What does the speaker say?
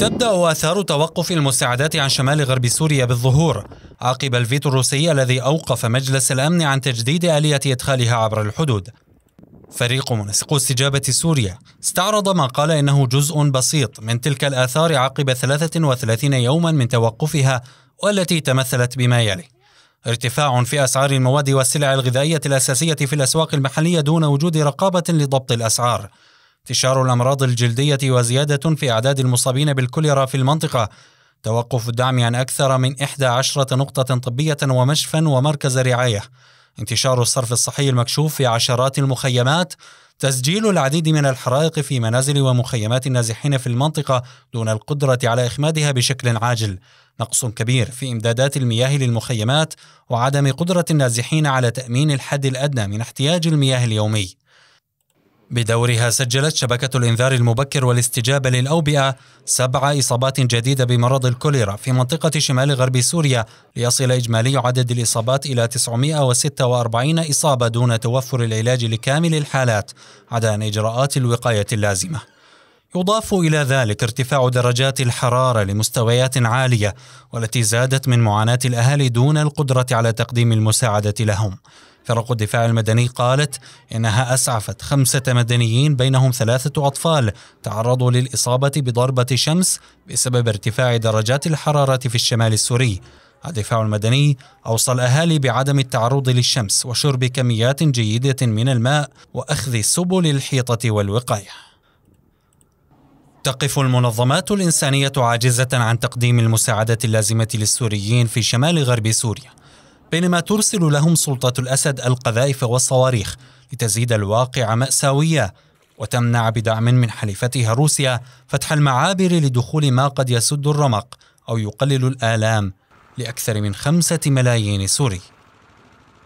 تبدأ آثار توقف المساعدات عن شمال غرب سوريا بالظهور عقب الفيتو الروسي الذي أوقف مجلس الأمن عن تجديد آلية إدخالها عبر الحدود فريق منسق استجابة سوريا استعرض ما قال إنه جزء بسيط من تلك الآثار عقب 33 يوما من توقفها والتي تمثلت بما يلي ارتفاع في أسعار المواد والسلع الغذائية الأساسية في الأسواق المحلية دون وجود رقابة لضبط الأسعار انتشار الأمراض الجلدية وزيادة في أعداد المصابين بالكوليرا في المنطقة توقف الدعم عن أكثر من 11 نقطة طبية ومشفى ومركز رعاية انتشار الصرف الصحي المكشوف في عشرات المخيمات تسجيل العديد من الحرائق في منازل ومخيمات النازحين في المنطقة دون القدرة على إخمادها بشكل عاجل نقص كبير في إمدادات المياه للمخيمات وعدم قدرة النازحين على تأمين الحد الأدنى من احتياج المياه اليومي بدورها سجلت شبكة الإنذار المبكر والاستجابة للأوبئة سبع إصابات جديدة بمرض الكوليرا في منطقة شمال غرب سوريا ليصل إجمالي عدد الإصابات إلى 946 إصابة دون توفر العلاج لكامل الحالات عدا إجراءات الوقاية اللازمة يضاف إلى ذلك ارتفاع درجات الحرارة لمستويات عالية والتي زادت من معاناة الأهالي دون القدرة على تقديم المساعدة لهم فرق الدفاع المدني قالت إنها أسعفت خمسة مدنيين بينهم ثلاثة أطفال تعرضوا للإصابة بضربة شمس بسبب ارتفاع درجات الحرارة في الشمال السوري الدفاع المدني أوصى الأهالي بعدم التعرض للشمس وشرب كميات جيدة من الماء وأخذ سبل الحيطة والوقاية تقف المنظمات الإنسانية عاجزة عن تقديم المساعدة اللازمة للسوريين في شمال غرب سوريا بينما ترسل لهم سلطة الأسد القذائف والصواريخ لتزيد الواقع مأساوية وتمنع بدعم من حليفتها روسيا فتح المعابر لدخول ما قد يسد الرمق أو يقلل الآلام لأكثر من خمسة ملايين سوري